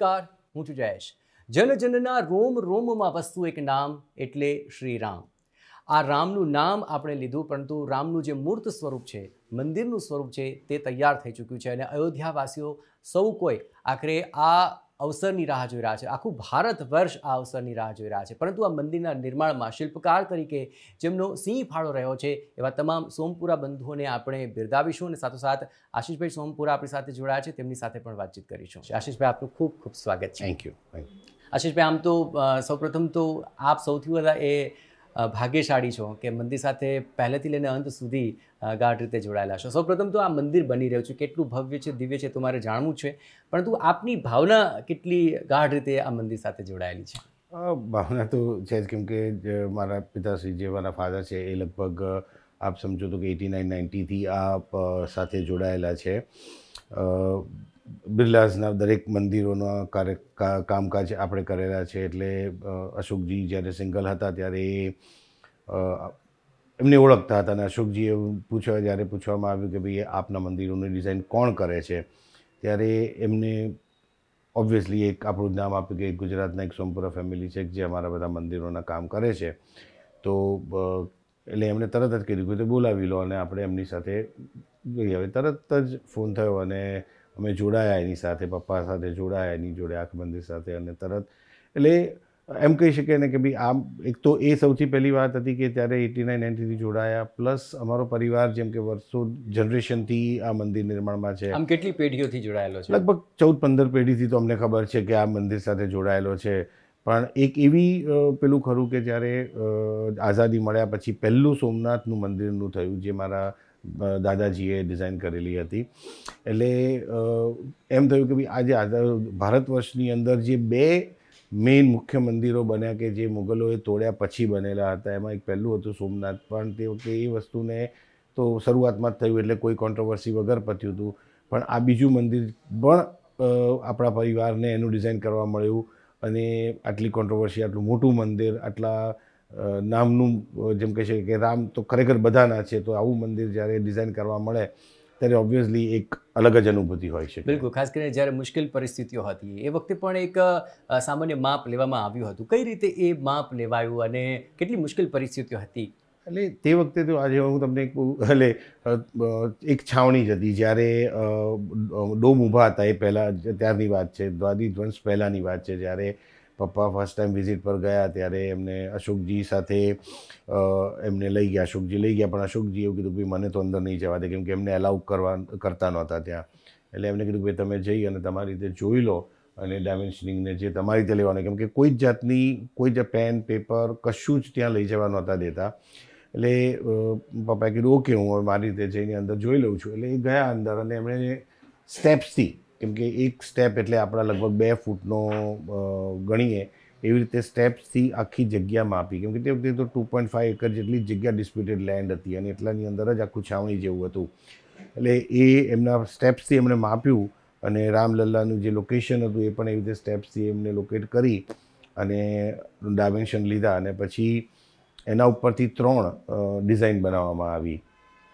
નમસ્કાર હું છું જયેશ જનજનના રોમ રોમમાં વસ્તુ એક નામ એટલે શ્રી રામ આ રામનું નામ આપણે લીધું પરંતુ રામનું જે મૂર્ત સ્વરૂપ છે મંદિરનું સ્વરૂપ છે તે તૈયાર થઈ ચૂક્યું છે અને અયોધ્યાવાસીઓ સૌ કોઈ આખરે આ અવસરની રાહ જોઈ રહ્યા છે આખું ભારત વર્ષ આ અવસરની રાહ જોઈ રહ્યા છે પરંતુ આ મંદિરના નિર્માણમાં શિલ્પકાર તરીકે જેમનો સિંહ ફાળો રહ્યો છે એવા તમામ સોમપુરા બંધુઓને આપણે બિરદાવીશું અને સાથોસાથ આશીષભાઈ સોમપુરા આપણી સાથે જોડાયા છે તેમની સાથે પણ વાતચીત કરીશું આશીષભાઈ આપનું ખૂબ ખૂબ સ્વાગત છે થેન્ક યુ આશીષભાઈ આમ તો સૌપ્રથમ તો આપ સૌથી વધારે એ ભાગ્યશાળી છો કે મંદિર સાથે પહેલેથી લઈને અંત સુધી ગાઢ રીતે જોડાયેલા છો સૌપ્રથમ તો આ મંદિર બની રહ્યું છે કેટલું ભવ્ય છે દિવ્ય છે તમારે જાણવું છે પરંતુ આપની ભાવના કેટલી ગાઢ રીતે આ મંદિર સાથે જોડાયેલી છે ભાવના તો છે જ કેમકે મારા પિતાશ્રી જે મારા ફાધર છે એ લગભગ આપ સમજો તો કે એટી નાઇન નાઇન્ટીથી આ સાથે જોડાયેલા છે બિરલાસના દરેક મંદિરોના કાર્ય કામકાજ આપણે કરેલા છે એટલે અશોકજી જ્યારે સિંગલ હતા ત્યારે એ એમને ઓળખતા હતા અને અશોકજીએ પૂછવા જ્યારે પૂછવામાં આવ્યું કે ભાઈ એ આપના મંદિરોની ડિઝાઇન કોણ કરે છે ત્યારે એમને ઓબ્વિયસલી એક આપણું નામ આપ્યું કે ગુજરાતના એક સોમપુરા ફેમિલી છે જે અમારા બધા મંદિરોના કામ કરે છે તો એટલે એમણે તરત જ કીધું કે બોલાવી લો અને આપણે એમની સાથે જોઈએ હવે તરત જ ફોન થયો અને અમે જોડાયા એની સાથે પપ્પા સાથે જોડાયા એની જોડે મંદિર સાથે અને તરત એટલે એમ કહી શકીએ ને કે ભાઈ આમ એક તો એ સૌથી પહેલી વાત હતી કે ત્યારે એટી નાઇન નાઇન્ટીથી જોડાયા પ્લસ અમારો પરિવાર જેમ કે વર્ષો જનરેશનથી આ મંદિર નિર્માણમાં છે આમ કેટલી પેઢીઓથી જોડાયેલો છે લગભગ ચૌદ પંદર પેઢીથી તો અમને ખબર છે કે આ મંદિર સાથે જોડાયેલો છે પણ એક એવી પેલું ખરું કે જ્યારે આઝાદી મળ્યા પછી પહેલું સોમનાથનું મંદિરનું થયું જે મારા દાદાજીએ ડિઝાઇન કરેલી હતી એટલે એમ થયું કે ભાઈ આજે ભારત વર્ષની અંદર જે બે મેઇન મુખ્ય મંદિરો બન્યા કે જે મુગલોએ તોડ્યા પછી બનેલા હતા એમાં એક પહેલું હતું સોમનાથ પણ તે વખતે એ વસ્તુને તો શરૂઆતમાં જ થયું એટલે કોઈ કોન્ટ્રોવર્સી વગર પત્યું હતું પણ આ બીજું મંદિર પણ આપણા પરિવારને એનું ડિઝાઇન કરવા મળ્યું અને આટલી કોન્ટ્રોવર્સી આટલું મોટું મંદિર આટલા નામનું જેમ કહે છે કે રામ તો ખરેખર બધાના છે તો આવું મંદિર જ્યારે ડિઝાઇન કરવા મળે ત્યારે ઓબ્વિયસલી એક અલગ જ અનુભૂતિ હોય છે બિલકુલ ખાસ કરીને જ્યારે મુશ્કેલ પરિસ્થિતિઓ હતી એ વખતે પણ એક સામાન્ય માપ લેવામાં આવ્યું હતું કઈ રીતે એ માપ લેવાયું અને કેટલી મુશ્કેલ પરિસ્થિતિઓ હતી એટલે તે વખતે તો આજે હું તમને એક એટલે એક છાવણી જ હતી જ્યારે ડોમ ઊભા હતા એ પહેલાં ત્યારની વાત છે દ્વાદી ધ્વંસ પહેલાંની વાત છે જ્યારે પપ્પા ફર્સ્ટ ટાઈમ વિઝિટ પર ગયા ત્યારે એમને અશોકજી સાથે એમને લઈ ગયા અશોકજી લઈ ગયા પણ અશોકજી એવું કીધું ભાઈ મને તો અંદર નહીં જવા દે કેમ કે એમને એલાઉ કરવા કરતા નહોતા ત્યાં એટલે એમને કીધું ભાઈ તમે જઈ અને તમારી રીતે જોઈ લો અને ડાયમેન્શનિંગને જે તમારી રીતે લેવાનું કેમકે કોઈ જ જાતની કોઈ જ પેન પેપર કશું જ ત્યાં લઈ જવા નહોતા દેતા એટલે પપ્પાએ કીધું ઓકે હું મારી રીતે જઈને અંદર જોઈ લઉં છું એટલે એ ગયા અંદર અને એમણે સ્ટેપ્સથી કેમ કે એક સ્ટેપ એટલે આપણા લગભગ બે ફૂટનો ગણીએ એવી રીતે સ્ટેપ્સથી આખી જગ્યા માપી કેમ કે તે વખતે તો ટુ પોઈન્ટ ફાઇવ એકર જેટલી જગ્યા ડિસ્પ્યુટેડ લેન્ડ હતી અને એટલાની અંદર જ આખું છાવણી જેવું હતું એટલે એ એમના સ્ટેપ્સથી એમણે માપ્યું અને રામલલ્લાનું જે લોકેશન હતું એ પણ એવી રીતે સ્ટેપ્સથી એમને લોકેટ કરી અને ડાયમેન્શન લીધા અને પછી એના ઉપરથી ત્રણ ડિઝાઇન બનાવવામાં આવી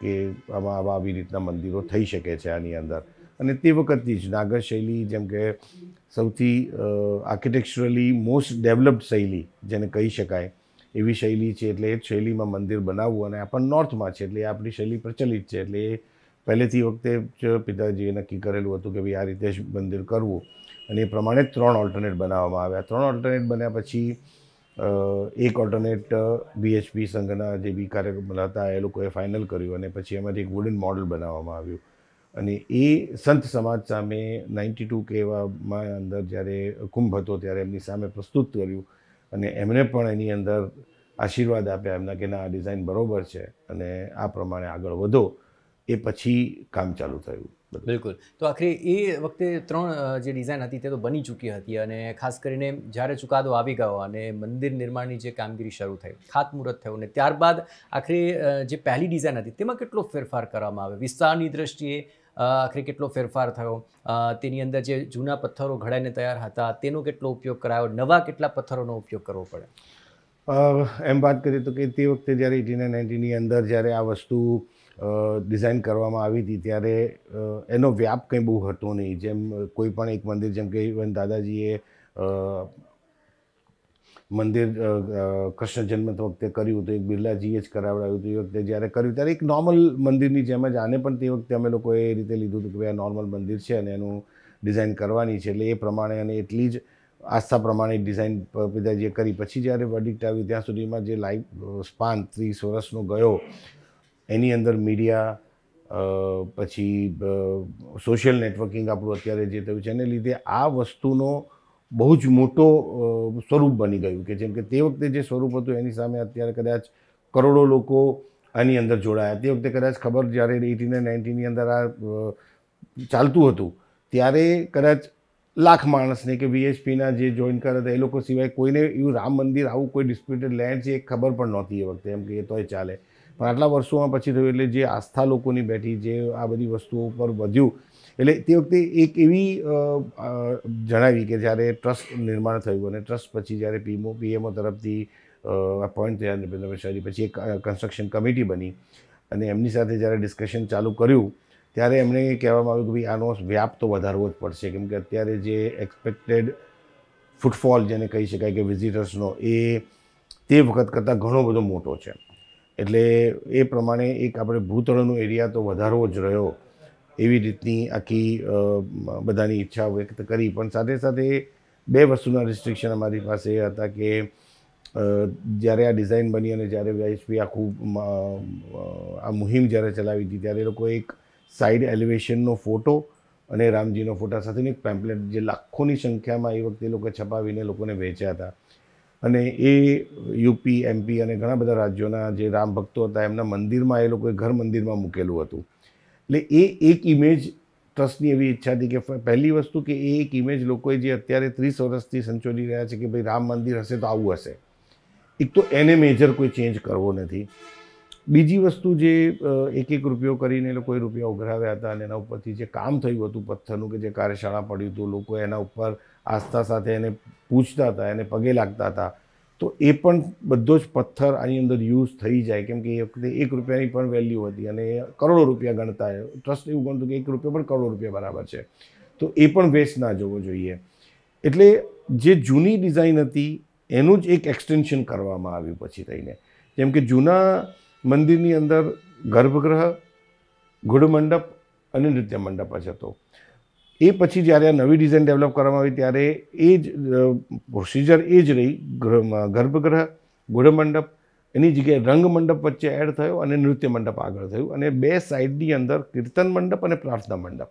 કે આમાં આવા આવી રીતના મંદિરો થઈ શકે છે આની અંદર અને તે વખતની જ નાગર શૈલી જેમ કે સૌથી આર્કિટેક્ચરલી મોસ્ટ ડેવલપ્ડ શૈલી જેને કહી શકાય એવી શૈલી છે એટલે એ જ શૈલીમાં મંદિર બનાવવું અને પણ નોર્થમાં છે એટલે આપણી શૈલી પ્રચલિત છે એટલે એ પહેલેથી વખતે જ પિતાજીએ નક્કી કરેલું હતું કે ભાઈ આ રીતે જ મંદિર કરવું અને એ પ્રમાણે ત્રણ ઓલ્ટરનેટ બનાવવામાં આવ્યા ત્રણ ઓલ્ટરનેટ બન્યા પછી એક ઓલ્ટરનેટ બીએચપી સંઘના જે બી કાર્યક્રમ હતા એ લોકોએ ફાઇનલ કર્યું અને પછી એમાંથી એક વુડન મોડલ બનાવવામાં આવ્યું અને એ સંત સમાજ સામે નાઇન્ટી ટુ કે એવામાં અંદર જ્યારે કુંભ હતો ત્યારે એમની સામે પ્રસ્તુત કર્યું અને એમને પણ એની અંદર આશીર્વાદ આપ્યા એમના કે ના આ ડિઝાઇન બરાબર છે અને આ પ્રમાણે આગળ વધો એ પછી કામ ચાલુ થયું બિલકુલ તો આખરે એ વખતે ત્રણ જે ડિઝાઇન હતી તે તો બની ચૂકી હતી અને ખાસ કરીને જ્યારે ચુકાદો આવી ગયો અને મંદિર નિર્માણની જે કામગીરી શરૂ થઈ ખાતમુહૂર્ત થયું ને ત્યારબાદ આખરે જે પહેલી ડિઝાઇન હતી તેમાં કેટલો ફેરફાર કરવામાં આવે વિસ્તારની દ્રષ્ટિએ આખરે કેટલો ફેરફાર થયો તેની અંદર જે જૂના પથ્થરો ઘડાઈને તૈયાર હતા તેનો કેટલો ઉપયોગ કરાયો નવા કેટલા પથ્થરોનો ઉપયોગ કરવો પડે એમ વાત કરીએ તો કે તે વખતે જ્યારે એટીન નાઇન્ટીનની અંદર જ્યારે આ વસ્તુ ડિઝાઇન કરવામાં આવી હતી ત્યારે એનો વ્યાપ કંઈ બહુ હતો નહીં જેમ કોઈ પણ એક મંદિર જેમ કે ઇવન દાદાજીએ મંદિર કૃષ્ણ જન્મ વખતે કર્યું તો એક બિરલાજીએ જ કરાવડાવ્યું હતું એ વખતે જ્યારે કર્યું ત્યારે એક નોર્મલ મંદિરની જેમ જ આને પણ તે વખતે અમે લોકોએ એ રીતે લીધું હતું કે ભાઈ આ નોર્મલ મંદિર છે અને એનું ડિઝાઇન કરવાની છે એટલે એ પ્રમાણે અને એટલી જ આસ્થા પ્રમાણે ડિઝાઇન પિતાજીએ કરી પછી જ્યારે વડિક્ટ આવ્યું ત્યાં સુધીમાં જે લાઈફ સ્પાન ત્રીસ વર્ષનો ગયો એની અંદર મીડિયા પછી સોશિયલ નેટવર્કિંગ આપણું અત્યારે જે થયું છે એને લીધે આ વસ્તુનો બહુ જ મોટો સ્વરૂપ બની ગયું કે જેમ કે તે વખતે જે સ્વરૂપ હતું એની સામે અત્યારે કદાચ કરોડો લોકો આની અંદર જોડાયા તે વખતે કદાચ ખબર જ્યારે એટી ને નાઇન્ટીની અંદર આ ચાલતું હતું ત્યારે કદાચ લાખ માણસને કે વીએચપીના જે જોઈન કર્યા હતા એ લોકો સિવાય કોઈને એવું રામ મંદિર આવું કોઈ ડિસ્પ્યુટેડ લેન્ડ છે એ ખબર પણ નહોતી એ વખતે એમ કે એ તોય ચાલે પણ આટલા વર્ષોમાં પછી થયું એટલે જે આસ્થા લોકોની બેઠી જે આ બધી વસ્તુઓ પર વધ્યું એટલે તે વખતે એક એવી જણાવી કે જ્યારે ટ્રસ્ટ નિર્માણ થયું અને ટ્રસ્ટ પછી જ્યારે પીએમઓ પીએમઓ તરફથી અપોઇન્ટ થયા નરેન્દ્ર મિશ્રાજી પછી એક કન્સ્ટ્રક્શન કમિટી બની અને એમની સાથે જ્યારે ડિસ્કશન ચાલુ કર્યું ત્યારે એમણે કહેવામાં આવ્યું કે ભાઈ આનો વ્યાપ તો વધારવો જ પડશે કેમ કે અત્યારે જે એક્સપેક્ટેડ ફૂટફોલ જેને કહી શકાય કે વિઝિટર્સનો એ તે વખત કરતાં ઘણો બધો મોટો છે એટલે એ પ્રમાણે એક આપણે ભૂતળનો એરિયા તો વધારવો જ રહ્યો એવી રીતની આખી બધાની ઈચ્છા વ્યક્ત કરી પણ સાથે સાથે બે વસ્તુના રિસ્ટ્રિક્શન અમારી પાસે એ હતા કે જ્યારે આ ડિઝાઇન બની અને જ્યારે વીઆઈએસપી આખું આ મુહિમ જ્યારે ચલાવી હતી ત્યારે એ લોકો એક સાઈડ એલિવેશનનો ફોટો અને રામજીનો ફોટા સાથેની એક પેમ્પલેટ જે લાખોની સંખ્યામાં એ વખતે લોકો છપાવીને લોકોને વેચ્યા હતા અને એ યુપી એમપી અને ઘણા બધા રાજ્યોના જે રામ ભક્તો હતા એમના મંદિરમાં એ લોકોએ ઘર મંદિરમાં મૂકેલું હતું એટલે એ એક ઇમેજ ટ્રસ્ટની એવી ઈચ્છા હતી કે પહેલી વસ્તુ કે એ એક ઇમેજ લોકોએ જે અત્યારે ત્રીસ વર્ષથી સંચોરી રહ્યા છે કે ભાઈ રામ મંદિર હશે તો આવું હશે એક તો એને મેજર કોઈ ચેન્જ કરવો નથી બીજી વસ્તુ જે એક એક રૂપિયો કરીને લોકોએ રૂપિયા ઉઘરાવ્યા હતા અને એના ઉપરથી જે કામ થયું હતું પથ્થરનું કે જે કાર્યશાળા પડ્યું હતું લોકો એના ઉપર આસ્થા સાથે એને પૂછતા હતા એને પગે લાગતા હતા તો એ પણ બધો જ પથ્થર આની અંદર યુઝ થઈ જાય કેમ કે એ વખતે એક રૂપિયાની પણ વેલ્યુ હતી અને કરોડો રૂપિયા ગણતા ટ્રસ્ટ એવું ગણતું કે એક રૂપિયા પણ કરોડો રૂપિયા બરાબર છે તો એ પણ વેસ્ટ ના જવો જોઈએ એટલે જે જૂની ડિઝાઇન હતી એનું જ એક એક્સટેન્શન કરવામાં આવ્યું પછી થઈને જેમ કે જૂના મંદિરની અંદર ગર્ભગૃહ ગુઢમંડપ અને નૃત્ય મંડપ જ હતો એ પછી જ્યારે આ નવી ડિઝાઇન ડેવલપ કરવામાં આવી ત્યારે એ જ પ્રોસિજર એ જ રહી ગર્ભગૃહ ગૃહમંડપ એની જગ્યાએ રંગમંડપ વચ્ચે એડ થયો અને નૃત્ય મંડપ આગળ થયું અને બે સાઈડની અંદર કીર્તન મંડપ અને પ્રાર્થના મંડપ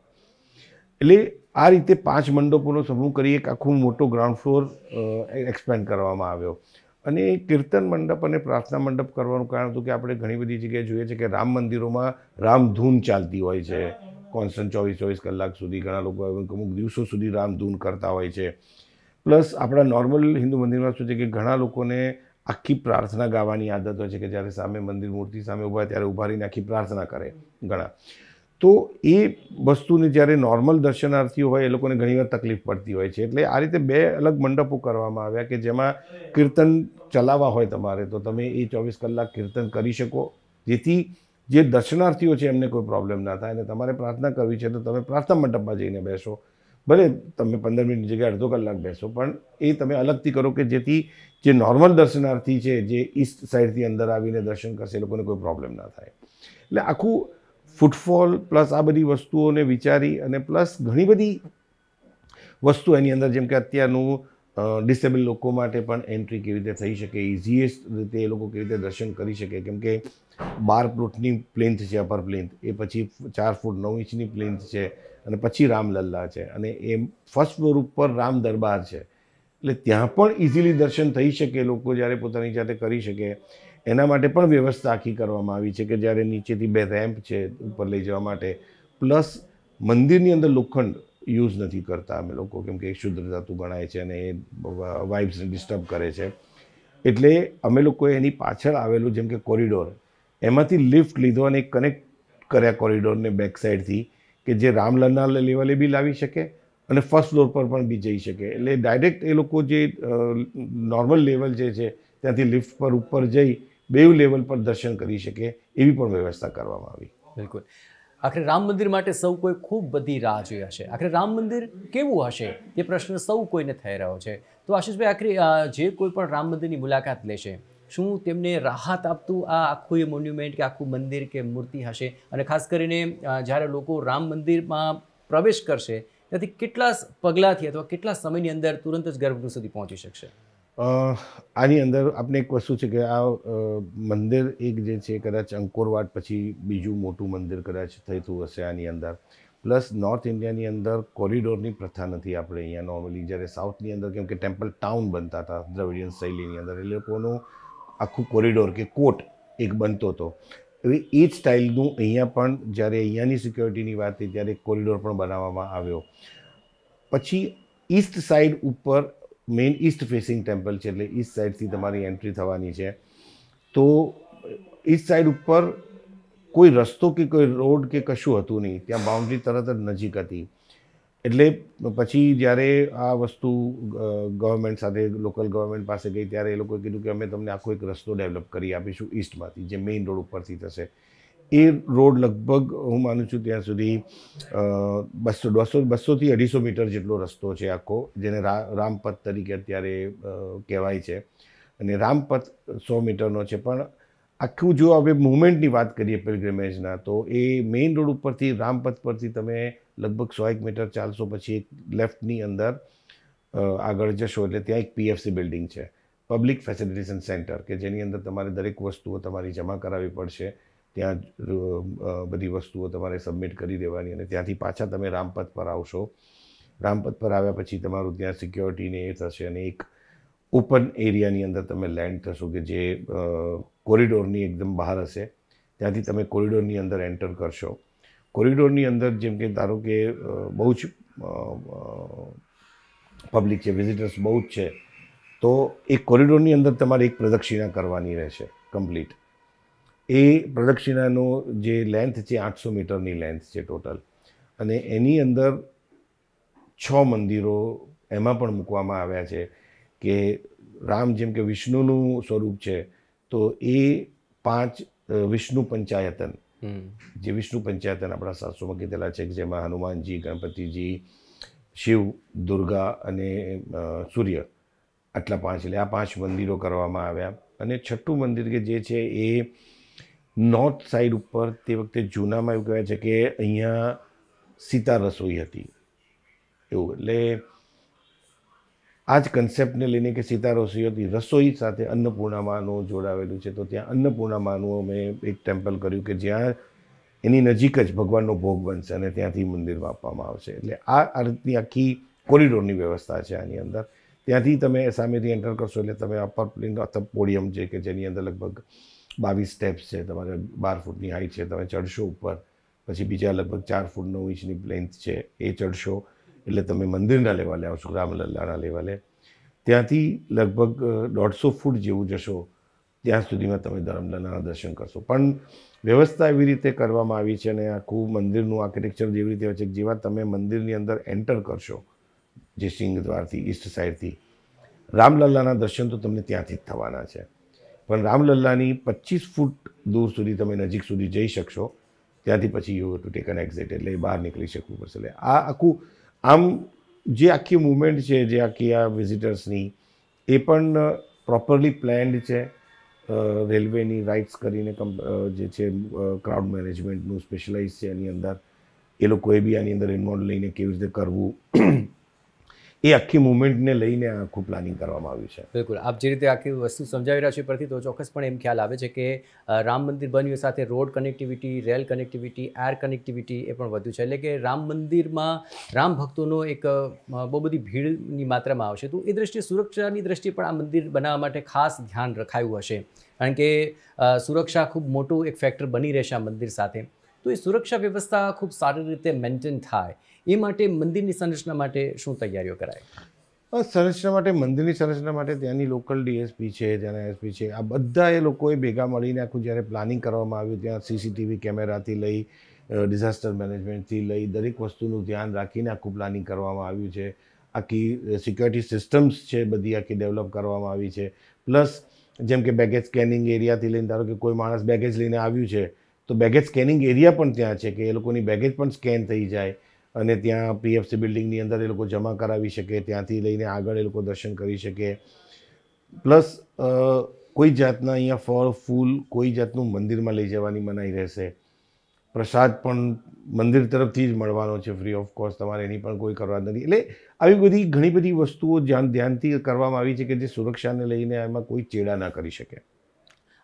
એટલે આ રીતે પાંચ મંડપોનો સમૂહ કરી એક આખું મોટો ગ્રાઉન્ડ ફ્લોર એક્સપેન્ડ કરવામાં આવ્યો અને કીર્તન મંડપ અને પ્રાર્થના મંડપ કરવાનું કારણ હતું કે આપણે ઘણી બધી જગ્યાએ જોઈએ છે કે રામ મંદિરોમાં રામધૂન ચાલતી હોય છે કોન્સ્ટન્ટ ચોવીસ ચોવીસ કલાક સુધી ઘણા લોકો અમુક દિવસો સુધી રામધૂન કરતા હોય છે પ્લસ આપણા નોર્મલ હિન્દુ મંદિરમાં શું છે કે ઘણા લોકોને આખી પ્રાર્થના ગાવાની આદત હોય છે કે જ્યારે સામે મંદિર મૂર્તિ સામે ઊભા હોય ત્યારે ઊભા રહીને આખી પ્રાર્થના કરે ઘણા તો એ વસ્તુને જ્યારે નોર્મલ દર્શનાર્થીઓ હોય એ લોકોને ઘણીવાર તકલીફ પડતી હોય છે એટલે આ રીતે બે અલગ મંડપો કરવામાં આવ્યા કે જેમાં કીર્તન ચલાવવા હોય તમારે તો તમે એ ચોવીસ કલાક કીર્તન કરી શકો જેથી જે દર્શનાર્થીઓ છે એમને કોઈ પ્રોબ્લેમ ના થાય અને તમારે પ્રાર્થના કરવી છે તો તમે પ્રાર્થના મંડપમાં જઈને બેસો ભલે તમે પંદર મિનિટની જગ્યાએ અડધો કલાક બેસો પણ એ તમે અલગથી કરો કે જેથી જે નોર્મલ દર્શનાર્થી છે જે ઈસ્ટ સાઇડથી અંદર આવીને દર્શન કરશે એ લોકોને કોઈ પ્રોબ્લેમ ના થાય એટલે આખું ફૂટફોલ પ્લસ આ બધી વસ્તુઓને વિચારી અને પ્લસ ઘણી બધી વસ્તુ એની અંદર જેમ કે અત્યારનું ડિસેબલ લોકો માટે પણ એન્ટ્રી કેવી રીતે થઈ શકે ઇઝીએસ્ટ રીતે એ લોકો કેવી રીતે દર્શન કરી શકે કેમ કે બાર પ્લોટની પ્લેન્થ છે અપર પ્લેન્થ એ પછી ચાર ફૂટ નવ ઇંચની પ્લેન્થ છે અને પછી રામલલ્લા છે અને એ ફર્સ્ટ ફ્લોર ઉપર રામ દરબાર છે એટલે ત્યાં પણ ઇઝીલી દર્શન થઈ શકે લોકો જ્યારે પોતાની જાતે કરી શકે એના માટે પણ વ્યવસ્થા આખી કરવામાં આવી છે કે જ્યારે નીચેથી બે રેમ્પ છે ઉપર લઈ જવા માટે પ્લસ મંદિરની અંદર લોખંડ યુઝ નથી કરતા અમે લોકો કેમ કે શુદ્ધ ગણાય છે અને એ વાઇબ્સને ડિસ્ટર્બ કરે છે એટલે અમે લોકોએ એની પાછળ આવેલું જેમ કે કોરિડોર એમાંથી લિફ્ટ લીધો અને કનેક્ટ કર્યા કોરિડોરને બેક સાઇડથી કે જે રામલલ્લા લેવલે બી લાવી શકે અને ફર્સ્ટ ફ્લોર પર પણ બી જઈ શકે એટલે ડાયરેક્ટ એ લોકો જે નોર્મલ લેવલ જે છે ત્યાંથી લિફ્ટ પર ઉપર જઈ બેઉ લેવલ પર દર્શન કરી શકે એવી પણ વ્યવસ્થા કરવામાં આવી બિલકુલ આખરે રામ મંદિર માટે સૌ કોઈ ખૂબ બધી રાહ જોઈ હશે આખરે રામ મંદિર કેવું હશે એ પ્રશ્ન સૌ કોઈને થઈ રહ્યો છે તો આશીષભાઈ આખરે જે કોઈ પણ રામ મંદિરની મુલાકાત લેશે શું તેમને રાહત આપતું આ આખું એ મોન્યુમેન્ટ કે આખું મંદિર કે મૂર્તિ હશે અને ખાસ કરીને જ્યારે લોકો રામ મંદિરમાં પ્રવેશ કરશે ત્યાંથી કેટલા પગલાંથી અથવા કેટલા સમયની અંદર તુરંત જ ગર્ભગૃહ સુધી પહોંચી શકશે આની અંદર આપણે એક વસ્તુ છે કે આ મંદિર એક જે છે કદાચ અંકોરવાટ પછી બીજું મોટું મંદિર કદાચ થતું હશે આની અંદર પ્લસ નોર્થ ઇન્ડિયાની અંદર કોરિડોરની પ્રથા નથી આપણે અહીંયા નોર્મલી જ્યારે સાઉથની અંદર કેમ કે ટેમ્પલ ટાઉન બનતા હતા દ્રવિડિયન શૈલીની અંદર એ લોકોનું આખું કોરિડોર કે કોટ એક બનતો હતો એવી એ જ સ્ટાઇલનું અહીંયા પણ જ્યારે અહીંયાની સિક્યોરિટીની વાત થઈ ત્યારે કોરિડોર પણ બનાવવામાં આવ્યો પછી ઈસ્ટ સાઇડ ઉપર મેઇન ઈસ્ટ ફેસિંગ ટેમ્પલ છે એટલે ઈસ્ટ સાઇડથી તમારી એન્ટ્રી થવાની છે તો ઈસ્ટ સાઈડ ઉપર કોઈ રસ્તો કે કોઈ રોડ કે કશું હતું નહીં ત્યાં બાઉન્ડ્રી તરત જ નજીક હતી એટલે પછી જ્યારે આ વસ્તુ ગવર્મેન્ટ સાથે લોકલ ગવર્મેન્ટ પાસે ગઈ ત્યારે એ લોકોએ કીધું કે અમે તમને આખો એક રસ્તો ડેવલપ કરી આપીશું ઈસ્ટમાંથી જે મેઇન રોડ ઉપરથી થશે એ રોડ લગભગ હું માનું છું ત્યાં સુધી બસો બસો બસોથી અઢીસો મીટર જેટલો રસ્તો છે આખો જેને રામપથ તરીકે અત્યારે કહેવાય છે અને રામપથ સો મીટરનો છે પણ આખું જો હવે મુવમેન્ટની વાત કરીએ પિલગ્રિમેજના તો એ મેઇન રોડ ઉપરથી રામપથ પરથી તમે લગભગ સો એક મીટર ચાલશો પછી એક લેફ્ટની અંદર આગળ જશો એટલે ત્યાં એક પીએફસી બિલ્ડિંગ છે પબ્લિક ફેસિલિટેશન સેન્ટર કે જેની અંદર તમારે દરેક વસ્તુઓ તમારી જમા કરાવવી પડશે ત્યાં બધી વસ્તુઓ તમારે સબમિટ કરી દેવાની અને ત્યાંથી પાછા તમે રામપથ પર આવશો રામપથ પર આવ્યા પછી તમારું ત્યાં સિક્યોરિટીને એ થશે અને એક ઓપન એરિયાની અંદર તમે લેન્ડ થશો કે જે કોરિડોરની એકદમ બહાર હશે ત્યાંથી તમે કોરિડોરની અંદર એન્ટર કરશો કોરિડોરની અંદર જેમ કે ધારો કે બહુ જ પબ્લિક છે વિઝિટર્સ બહુ જ છે તો એ કોરિડોરની અંદર તમારે એક પ્રદક્ષિણા કરવાની રહેશે કમ્પ્લીટ એ પ્રદક્ષિણાનો જે લેન્થ છે આઠસો મીટરની લેન્થ છે ટોટલ અને એની અંદર છ મંદિરો એમાં પણ મૂકવામાં આવ્યા છે કે રામ જેમ કે વિષ્ણુનું સ્વરૂપ છે તો એ પાંચ વિષ્ણુ પંચાયતન જે વિષ્ણુ પંચાયતન આપણા શાસ્ત્રોમાં કીધેલા છે કે જેમાં હનુમાનજી ગણપતિજી શિવ દુર્ગા અને સૂર્ય આટલા પાંચ એટલે આ પાંચ મંદિરો કરવામાં આવ્યા અને છઠ્ઠું મંદિર કે જે છે એ નોર્થ સાઈડ ઉપર તે વખતે જૂનામાં એવું કહેવાય છે કે અહીંયા સીતા રસોઈ હતી એવું એટલે આ જ કન્સેપ્ટને લઈને કે સીતા રસોઈ હતી રસોઈ સાથે અન્નપૂર્ણામાનું જોડાવેલું છે તો ત્યાં અન્નપૂર્ણામાનું અમે એક ટેમ્પલ કર્યું કે જ્યાં એની નજીક જ ભગવાનનો ભોગ બનશે અને ત્યાંથી મંદિરમાં આપવામાં આવશે એટલે આ રીતની આખી કોરિડોરની વ્યવસ્થા છે આની અંદર ત્યાંથી તમે સામેથી એન્ટર કરશો એટલે તમે અપર પ્લેન અથવા પોડિયમ છે કે જેની અંદર લગભગ બાવીસ સ્ટેપ્સ છે તમારે બાર ફૂટની હાઈટ છે તમે ચડશો ઉપર પછી બીજા લગભગ ચાર ફૂટ નવ ઇંચની લેન્થ છે એ ચડશો એટલે તમે મંદિરના લેવાલે આવશો રામલલ્લાના લેવાલે ત્યાંથી લગભગ દોઢસો ફૂટ જેવું જશો ત્યાં સુધીમાં તમે ધરમલાલાના દર્શન કરશો પણ વ્યવસ્થા એવી રીતે કરવામાં આવી છે અને આખું મંદિરનું આર્કિટેક્ચર જેવી રીતે હોય છે જેવા તમે મંદિરની અંદર એન્ટર કરશો જે સિંહ દ્વારથી ઈસ્ટ સાઈડથી રામલલ્લાના દર્શન તો તમને ત્યાંથી જ થવાના છે પણ રામલલ્લાની પચીસ ફૂટ દૂર સુધી તમે નજીક સુધી જઈ શકશો ત્યાંથી પછી you to taken an exit એટલે બહાર નીકળી શકવું પડશે એટલે આ આખું આમ જે આખી મુવમેન્ટ છે જે આખી આ વિઝિટર્સની એ પણ પ્રોપરલી પ્લેન્ડ છે રેલવેની રાઇડ્સ કરીને જે છે ક્રાઉડ મેનેજમેન્ટનું સ્પેશિયલાઇઝ છે એની અંદર એ લોકોએ બી આની અંદર ઇન્વોલ્વ લઈને કેવી રીતે કરવું એ આખી મુવમેન્ટને લઈને આખું પ્લાનિંગ કરવામાં આવ્યું છે બિલકુલ આપ જે રીતે આખી વસ્તુ સમજાવી રહ્યા છો પરથી તો ચોક્કસ પણ એમ ખ્યાલ આવે છે કે રામ મંદિર બન્યું સાથે road connectivity rail connectivity air connectivity એ પણ વધુ છે એટલે કે રામ મંદિરમાં રામ ભક્તોનો એક બહુ બધી ભીડની માત્રામાં આવશે તો એ દ્રષ્ટિએ સુરક્ષાની દ્રષ્ટિએ પણ આ મંદિર બનાવવા માટે ખાસ ધ્યાન રખાયું હશે કારણ કે સુરક્ષા ખૂબ મોટું એક ફેક્ટર બની રહેશે આ મંદિર સાથે તો એ સુરક્ષા વ્યવસ્થા ખૂબ સારી રીતે મેન્ટેન થાય એ માટે મંદિરની સંરચના માટે શું તૈયારીઓ કરાય સંરચના માટે મંદિરની સંરચના માટે ત્યાંની લોકલ ડીએસપી છે ત્યાંના એસપી છે આ બધા એ લોકોએ ભેગા મળીને આખું જ્યારે પ્લાનિંગ કરવામાં આવ્યું ત્યાં સીસીટીવી કેમેરાથી લઈ ડિઝાસ્ટર મેનેજમેન્ટથી લઈ દરેક વસ્તુનું ધ્યાન રાખીને આખું પ્લાનિંગ કરવામાં આવ્યું છે આખી સિક્યોરિટી સિસ્ટમ્સ છે બધી આખી ડેવલપ કરવામાં આવી છે પ્લસ જેમ કે બેગેજ સ્કેનિંગ એરિયાથી લઈને ધારો કે કોઈ માણસ બેગેજ લઈને આવ્યું છે તો બેગેજ સ્કેનિંગ એરિયા પણ ત્યાં છે કે એ લોકોની બેગેજ પણ સ્કેન થઈ જાય અને ત્યાં પીએફસી બિલ્ડિંગની અંદર એ લોકો જમા કરાવી શકે ત્યાંથી લઈને આગળ એ લોકો દર્શન કરી શકે પ્લસ કોઈ જાતના અહીંયા ફળ ફૂલ કોઈ જાતનું મંદિરમાં લઈ જવાની મનાઈ રહેશે પ્રસાદ પણ મંદિર તરફથી જ મળવાનો છે ફ્રી ઓફ કોસ્ટ તમારે એની પણ કોઈ કરવા નથી એટલે આવી બધી ઘણી બધી વસ્તુઓ ધ્યાન ધ્યાનથી કરવામાં આવી છે કે જે સુરક્ષાને લઈને એમાં કોઈ ચેડા ના કરી શકે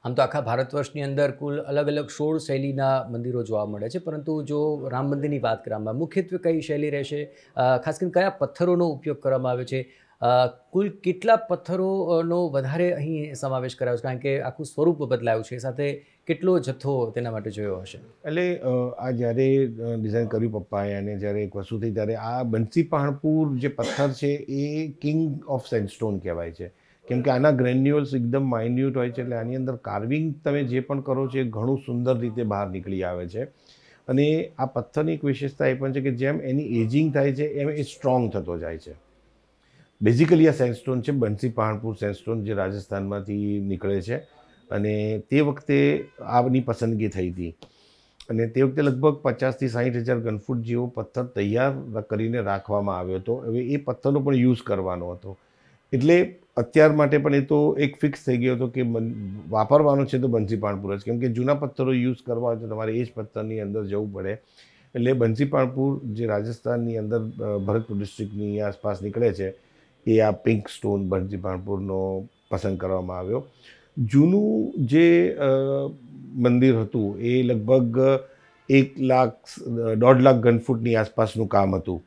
આમ તો આખા ભારત વર્ષની અંદર કુલ અલગ અલગ સોળ શૈલીના મંદિરો જોવા મળે છે પરંતુ જો રામ મંદિરની વાત કરવામાં મુખ્યત્વે કઈ શૈલી રહેશે ખાસ કરીને કયા પથ્થરોનો ઉપયોગ કરવામાં આવે છે કુલ કેટલા પથ્થરોનો વધારે અહીં સમાવેશ કરાયો છે કારણ કે આખું સ્વરૂપ બદલાયું છે સાથે કેટલો જથ્થો તેના માટે જોયો હશે એટલે આ જ્યારે ડિઝાઇન કર્યું પપ્પાએ અને જ્યારે એક વસ્તુ થઈ ત્યારે આ બંસી પહાણપુર જે પથ્થર છે એ કિંગ ઓફ સેન્ડસ્ટોન કહેવાય છે કેમકે આના ગ્રેન્યુઅલ્સ એકદમ માઇન્યુટ હોય છે એટલે આની અંદર કાર્વિંગ તમે જે પણ કરો છો એ ઘણું સુંદર રીતે બહાર નીકળી આવે છે અને આ પથ્થરની એક વિશેષતા એ પણ છે કે જેમ એની એજિંગ થાય છે એમ એ સ્ટ્રોંગ થતો જાય છે બેઝિકલી આ સેન્ડસ્ટોન છે બંસી પહાણપુર સેન્ડસ્ટોન જે રાજસ્થાનમાંથી નીકળે છે અને તે વખતે આની પસંદગી થઈ હતી અને તે વખતે લગભગ પચાસથી સાહીઠ હજાર ગનફૂટ જેવો પથ્થર તૈયાર કરીને રાખવામાં આવ્યો હતો હવે એ પથ્થરનો પણ યુઝ કરવાનો હતો એટલે અત્યાર માટે પણ એ તો એક ફિક્સ થઈ ગયો હતો કે વાપરવાનો છે તો બંસીપાણપુર જ કેમકે જૂના પથ્થરો યુઝ કરવા હોય તો તમારે એ જ પથ્થરની અંદર જવું પડે એટલે બંસીપાણપુર જે રાજસ્થાનની અંદર ભરતપુર ડિસ્ટ્રિક્ટની આસપાસ નીકળે છે એ આ પિંક સ્ટોન બંસીપાણપુરનો પસંદ કરવામાં આવ્યો જૂનું જે મંદિર હતું એ લગભગ એક લાખ દોઢ લાખ ઘનફૂટની આસપાસનું કામ હતું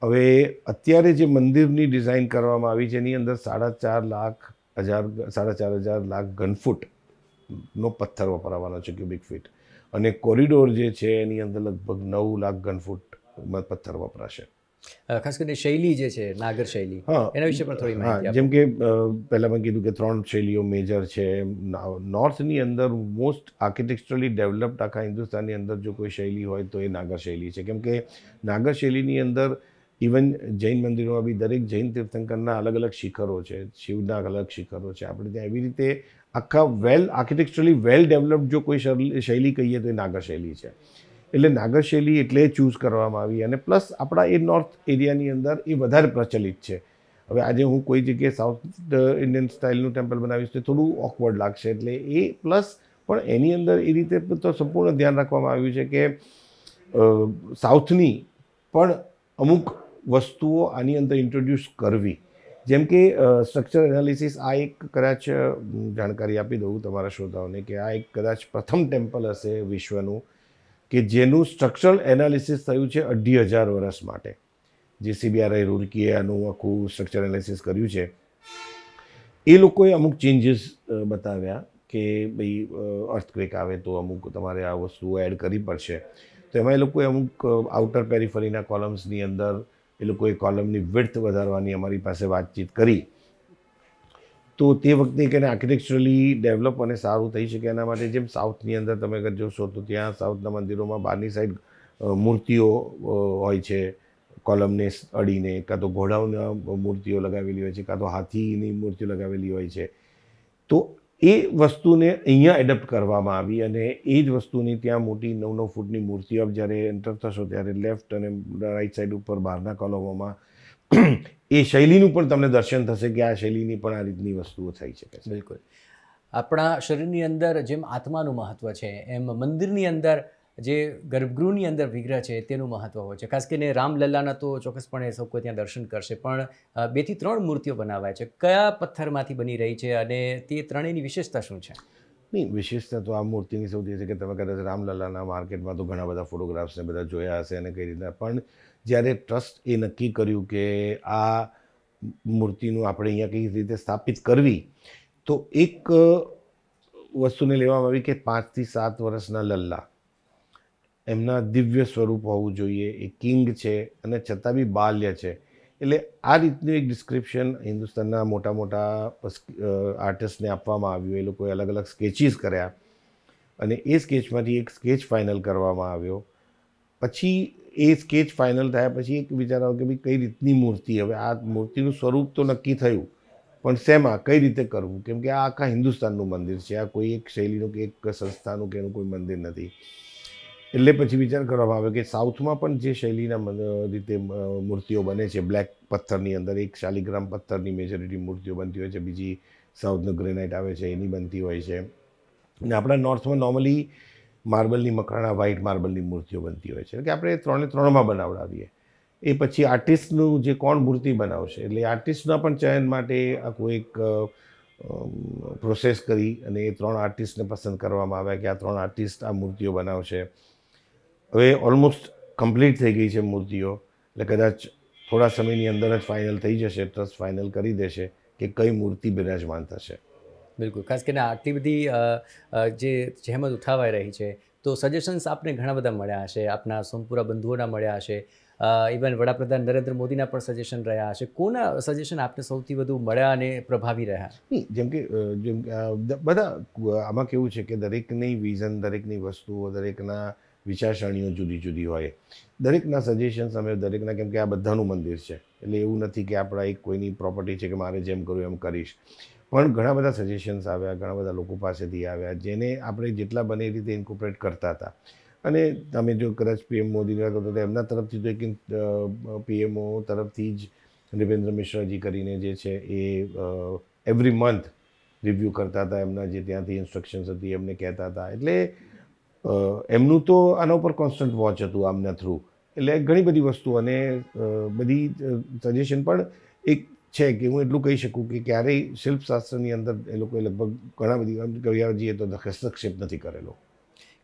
હવે અત્યારે જે મંદિરની ડિઝાઇન કરવામાં આવી છે એની અંદર સાડા ચાર લાખ હજાર સાડા ચાર હજાર લાખ ઘનફૂટનો પથ્થર વપરાવાનો છે ક્યુબિક ફીટ અને કોરિડોર જે છે એની અંદર લગભગ નવ લાખ ઘનફૂટ પથ્થર વપરાશે ખાસ કરીને શૈલી જે છે નાગર શૈલી હા એના વિશે પણ થોડી માહિતી જેમ કે પહેલાં મેં કીધું કે ત્રણ શૈલીઓ મેજર છે નોર્થની અંદર મોસ્ટ આર્કિટેક્ચરલી ડેવલપ્ડ આખા હિન્દુસ્તાનની અંદર જો કોઈ શૈલી હોય તો એ નાગર શૈલી છે કેમ કે નાગર શૈલીની અંદર ઇવન જૈન મંદિરોમાં બી દરેક જૈન તીર્થંકરના અલગ અલગ શિખરો છે શિવના અલગ શિખરો છે આપણે ત્યાં એવી રીતે આખા વેલ આર્કિટેક્ચરલી વેલ ડેવલપ્ડ જો કોઈ શૈલી કહીએ તો એ નાગર શૈલી છે એટલે નાગર શૈલી એટલે ચૂઝ કરવામાં આવી અને પ્લસ આપણા એ નોર્થ એરિયાની અંદર એ વધારે પ્રચલિત છે હવે આજે હું કોઈ જગ્યાએ સાઉથ ઇન્ડિયન સ્ટાઇલનું ટેમ્પલ બનાવીશ તો થોડું ઓકવર્ડ લાગશે એટલે એ પ્લસ પણ એની અંદર એ રીતે તો સંપૂર્ણ ધ્યાન રાખવામાં આવ્યું છે કે સાઉથની uh, પણ અમુક વસ્તુઓ આની અંદર ઇન્ટ્રોડ્યુસ કરવી જેમ કે સ્ટ્રક્ચર એનાલિસિસ આ એક કદાચ જાણકારી આપી દઉં તમારા શ્રોતાઓને કે આ એક કદાચ પ્રથમ ટેમ્પલ હશે વિશ્વનું કે જેનું સ્ટ્રક્ચરલ એનાલિસિસ થયું છે અઢી હજાર વર્ષ માટે જે સીબીઆરઆઈ રૂરકીએ આનું આખું સ્ટ્રક્ચર એનાલિસિસ કર્યું છે એ લોકોએ અમુક ચેન્જીસ બતાવ્યા કે ભાઈ અર્થક્વેક આવે તો અમુક તમારે આ વસ્તુઓ એડ કરવી પડશે તો એમાં એ લોકોએ અમુક આઉટર પેરીફરીના કોલમ્સની અંદર એ લોકોએ કોલમની વિડ્થ વધારવાની અમારી પાસે વાતચીત કરી તો તે વખતે કે આર્કિટેક્ચરલી ડેવલપ અને સારું થઈ શકે એના માટે જેમ સાઉથની અંદર તમે અગર જોશો તો ત્યાં સાઉથના મંદિરોમાં બહારની સાઈડ મૂર્તિઓ હોય છે કોલમને અડીને કાં તો ઘોડાઓના મૂર્તિઓ લગાવેલી હોય છે કાં તો હાથીની મૂર્તિઓ લગાવેલી હોય છે તો એ વસ્તુને અહીંયા એડપ્ટ કરવામાં આવી અને એ જ વસ્તુની ત્યાં મોટી નવ નવ ફૂટની મૂર્તિઓ જ્યારે એન્ટર થશો ત્યારે લેફ્ટ અને રાઈટ સાઈડ ઉપર બહારના કોલમોમાં એ શૈલીનું પણ તમને દર્શન થશે કે આ શૈલીની પણ આ રીતની વસ્તુઓ થઈ શકે બિલકુલ આપણા શરીરની અંદર જેમ આત્માનું મહત્ત્વ છે એમ મંદિરની અંદર જે ગર્ભગૃહની અંદર વિગ્રહ છે તેનું મહત્ત્વ હોય છે ખાસ કરીને રામલલ્લાના તો ચોક્કસપણે સૌ કોઈ ત્યાં દર્શન કરશે પણ બેથી ત્રણ મૂર્તિઓ બનાવાય છે કયા પથ્થરમાંથી બની રહી છે અને તે ત્રણેયની વિશેષતા શું છે નહીં વિશેષતા તો આ મૂર્તિની સૌથી છે કે તમે કદાચ રામલલ્લાના માર્કેટમાં તો ઘણા બધા ફોટોગ્રાફ્સને બધા જોયા હશે અને કઈ રીતના પણ જ્યારે ટ્રસ્ટ એ નક્કી કર્યું કે આ મૂર્તિનું આપણે અહીંયા કઈ રીતે સ્થાપિત કરવી તો એક વસ્તુને લેવામાં આવી કે પાંચથી સાત વર્ષના લલ્લા એમના દિવ્ય સ્વરૂપ હોવું જોઈએ એ કિંગ છે અને છતાં બી બાલ્ય છે એટલે આ રીતનું એક ડિસ્ક્રિપ્શન હિન્દુસ્તાનના મોટા મોટા આર્ટિસ્ટને આપવામાં આવ્યું એ લોકોએ અલગ અલગ સ્કેચીસ કર્યા અને એ સ્કેચમાંથી એક સ્કેચ ફાઇનલ કરવામાં આવ્યો પછી એ સ્કેચ ફાઇનલ થયા પછી એક વિચાર આવ્યો કે ભાઈ કઈ રીતની મૂર્તિ હવે આ મૂર્તિનું સ્વરૂપ તો નક્કી થયું પણ શેમાં કઈ રીતે કરવું કેમ કે આ આખા હિન્દુસ્તાનનું મંદિર છે આ કોઈ એક શૈલીનું કે એક સંસ્થાનું કે એનું કોઈ મંદિર નથી એટલે પછી વિચાર કરવામાં આવે કે સાઉથમાં પણ જે શૈલીના રીતે મૂર્તિઓ બને છે બ્લેક પથ્થરની અંદર એક શાલિગ્રામ પથ્થરની મેજોરિટી મૂર્તિઓ બનતી હોય છે બીજી સાઉથનો ગ્રેનાઇટ આવે છે એની બનતી હોય છે અને આપણા નોર્થમાં નોર્મલી માર્બલની મકરાણા વ્હાઇટ માર્બલની મૂર્તિઓ બનતી હોય છે કે આપણે ત્રણે ત્રણમાં બનાવડાવીએ એ પછી આર્ટિસ્ટનું જે કોણ મૂર્તિ બનાવશે એટલે આર્ટિસ્ટના પણ ચયન માટે આખું એક પ્રોસેસ કરી અને એ ત્રણ આર્ટિસ્ટને પસંદ કરવામાં આવ્યા કે આ ત્રણ આર્ટિસ્ટ આ મૂર્તિઓ બનાવશે હવે ઓલમોસ્ટ કમ્પ્લીટ થઈ ગઈ છે મૂર્તિઓ એટલે કદાચ થોડા સમયની અંદર જ ફાઇનલ થઈ જશે ટ્રસ્ટ ફાઇનલ કરી દેશે કે કઈ મૂર્તિ બિરાજમાન થશે બિલકુલ ખાસ કરીને આટલી બધી જે જહેમત ઉઠાવાઈ રહી છે તો સજેશન્સ આપને ઘણા બધા મળ્યા હશે આપના સોમપુરા બંધુઓના મળ્યા હશે ઇવન વડાપ્રધાન નરેન્દ્ર મોદીના પણ સજેશન રહ્યા હશે કોના સજેશન આપને સૌથી વધુ મળ્યા અને પ્રભાવી રહ્યા જેમ કે જેમ બધા આમાં કેવું છે કે દરેકની વિઝન દરેકની વસ્તુઓ દરેકના વિચારસરણીઓ જુદી જુદી હોય દરેકના સજેશન્સ અમે દરેકના કેમ કે આ બધાનું મંદિર છે એટલે એવું નથી કે આપણા એક કોઈની પ્રોપર્ટી છે કે મારે જેમ કરવું એમ કરીશ પણ ઘણા બધા સજેશન્સ આવ્યા ઘણા બધા લોકો પાસેથી આવ્યા જેને આપણે જેટલા બને એ રીતે ઇન્કોપરેટ કરતા હતા અને તમે જો કદાચ પીએમ મોદીની વાત કરતા એમના તરફથી તો એક પીએમઓ તરફથી જ નૃપેન્દ્ર મિશ્રાજી કરીને જે છે એ એવરી મંથ રિવ્યૂ કરતા હતા એમના જે ત્યાંથી ઇન્સ્ટ્રક્શન્સ હતી એમને કહેતા હતા એટલે એમનું તો આના ઉપર કોન્સ્ટન્ટ વોચ હતું આમના થ્રુ એટલે ઘણી બધી વસ્તુ અને બધી સજેશન પણ એક છે કે હું એટલું કહી શકું કે ક્યારેય શિલ્પશાસ્ત્રની અંદર એ લોકોએ લગભગ ઘણા બધી કહ્યા તો હસ્તક્ષેપ નથી કરેલો